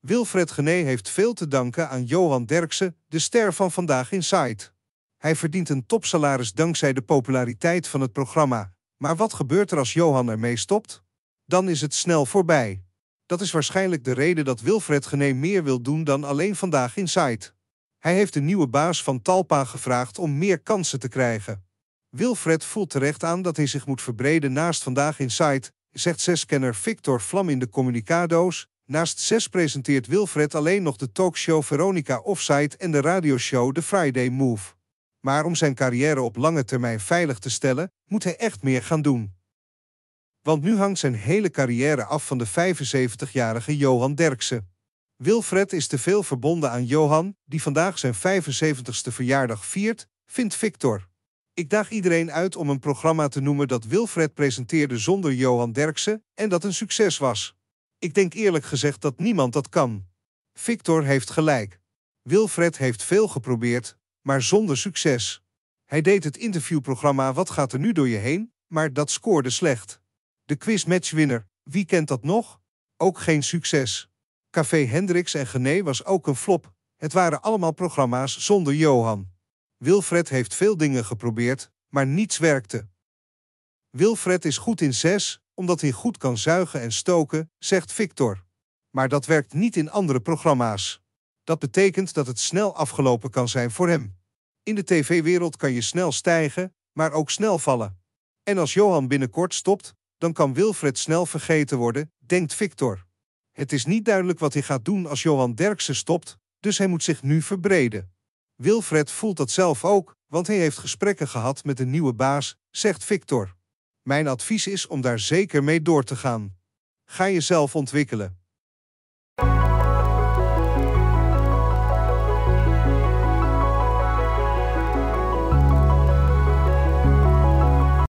Wilfred Gené heeft veel te danken aan Johan Derksen, de ster van Vandaag in Insight. Hij verdient een topsalaris dankzij de populariteit van het programma. Maar wat gebeurt er als Johan ermee stopt? Dan is het snel voorbij. Dat is waarschijnlijk de reden dat Wilfred Gené meer wil doen dan alleen Vandaag in Insight. Hij heeft de nieuwe baas van Talpa gevraagd om meer kansen te krijgen. Wilfred voelt terecht aan dat hij zich moet verbreden naast Vandaag in Insight, zegt zeskenner Victor Vlam in de communicado's. Naast zes presenteert Wilfred alleen nog de talkshow Veronica Offside en de radioshow The Friday Move. Maar om zijn carrière op lange termijn veilig te stellen, moet hij echt meer gaan doen. Want nu hangt zijn hele carrière af van de 75-jarige Johan Derksen. Wilfred is te veel verbonden aan Johan, die vandaag zijn 75ste verjaardag viert, vindt Victor. Ik daag iedereen uit om een programma te noemen dat Wilfred presenteerde zonder Johan Derksen en dat een succes was. Ik denk eerlijk gezegd dat niemand dat kan. Victor heeft gelijk. Wilfred heeft veel geprobeerd, maar zonder succes. Hij deed het interviewprogramma Wat gaat er nu door je heen, maar dat scoorde slecht. De quizmatchwinner, wie kent dat nog? Ook geen succes. Café Hendricks en Gené was ook een flop. Het waren allemaal programma's zonder Johan. Wilfred heeft veel dingen geprobeerd, maar niets werkte. Wilfred is goed in zes, omdat hij goed kan zuigen en stoken, zegt Victor. Maar dat werkt niet in andere programma's. Dat betekent dat het snel afgelopen kan zijn voor hem. In de tv-wereld kan je snel stijgen, maar ook snel vallen. En als Johan binnenkort stopt, dan kan Wilfred snel vergeten worden, denkt Victor. Het is niet duidelijk wat hij gaat doen als Johan Derksen stopt, dus hij moet zich nu verbreden. Wilfred voelt dat zelf ook, want hij heeft gesprekken gehad met een nieuwe baas, zegt Victor. Mijn advies is om daar zeker mee door te gaan. Ga jezelf ontwikkelen.